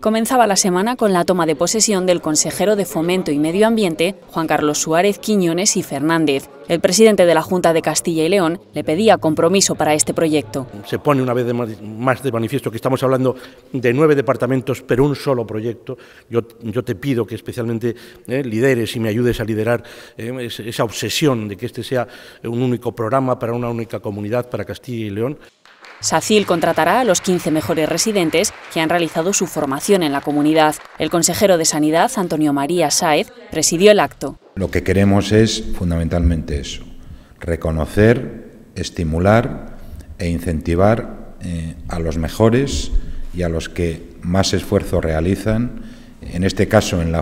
comenzaba la semana con la toma de posesión del consejero de Fomento y Medio Ambiente, Juan Carlos Suárez Quiñones y Fernández. El presidente de la Junta de Castilla y León le pedía compromiso para este proyecto. Se pone una vez más de manifiesto que estamos hablando de nueve departamentos, pero un solo proyecto. Yo, te pido que especialmente eh, lideres y me ayudes a liderar eh, esa obsesión de que este sea un único programa para una única comunidad, para Castilla y León. SACIL contratará a los 15 mejores residentes que han realizado su formación en la comunidad. El consejero de Sanidad, Antonio María Sáez, presidió el acto. Lo que queremos es fundamentalmente eso, reconocer, estimular e incentivar eh, a los mejores y a los que más esfuerzo realizan, en este caso en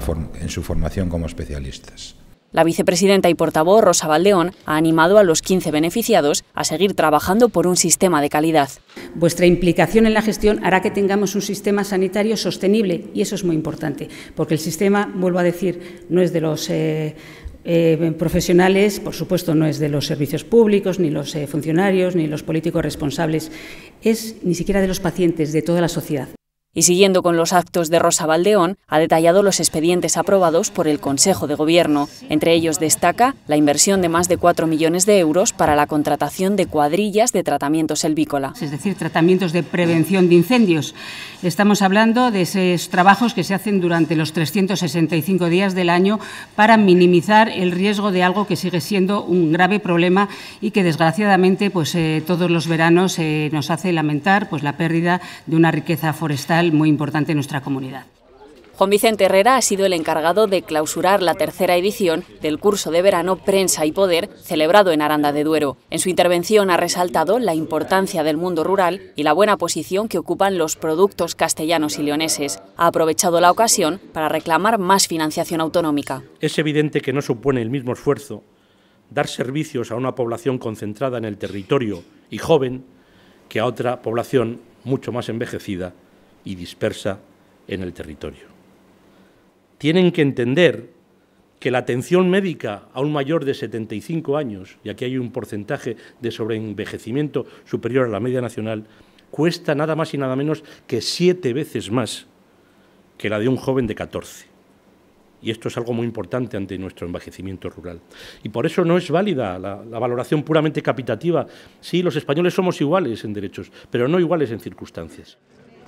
su formación como especialistas. La vicepresidenta y portavoz Rosa Valdeón ha animado a los 15 beneficiados a seguir trabajando por un sistema de calidad. Vuestra implicación en la gestión hará que tengamos un sistema sanitario sostenible y eso es muy importante, porque el sistema, vuelvo a decir, no es de los eh, eh, profesionales, por supuesto, no es de los servicios públicos, ni los eh, funcionarios, ni los políticos responsables, es ni siquiera de los pacientes, de toda la sociedad. Y siguiendo con los actos de Rosa Valdeón, ha detallado los expedientes aprobados por el Consejo de Gobierno. Entre ellos destaca la inversión de más de 4 millones de euros para la contratación de cuadrillas de tratamientos selvícola. Es decir, tratamientos de prevención de incendios. Estamos hablando de esos trabajos que se hacen durante los 365 días del año para minimizar el riesgo de algo que sigue siendo un grave problema y que desgraciadamente pues, eh, todos los veranos eh, nos hace lamentar pues, la pérdida de una riqueza forestal muy importante en nuestra comunidad. Juan Vicente Herrera ha sido el encargado de clausurar la tercera edición del curso de verano Prensa y Poder celebrado en Aranda de Duero. En su intervención ha resaltado la importancia del mundo rural y la buena posición que ocupan los productos castellanos y leoneses. Ha aprovechado la ocasión para reclamar más financiación autonómica. Es evidente que no supone el mismo esfuerzo dar servicios a una población concentrada en el territorio y joven que a otra población mucho más envejecida y dispersa en el territorio. Tienen que entender que la atención médica a un mayor de 75 años, y aquí hay un porcentaje de sobreenvejecimiento superior a la media nacional, cuesta nada más y nada menos que siete veces más que la de un joven de 14. Y esto es algo muy importante ante nuestro envejecimiento rural. Y por eso no es válida la, la valoración puramente capitativa. Sí, los españoles somos iguales en derechos, pero no iguales en circunstancias.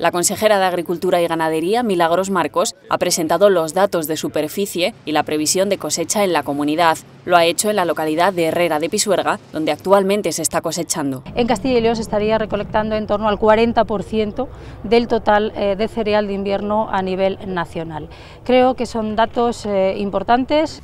La consejera de Agricultura y Ganadería, Milagros Marcos, ha presentado los datos de superficie y la previsión de cosecha en la comunidad. Lo ha hecho en la localidad de Herrera de Pisuerga, donde actualmente se está cosechando. En Castilla y León se estaría recolectando en torno al 40% del total eh, de cereal de invierno a nivel nacional. Creo que son datos eh, importantes.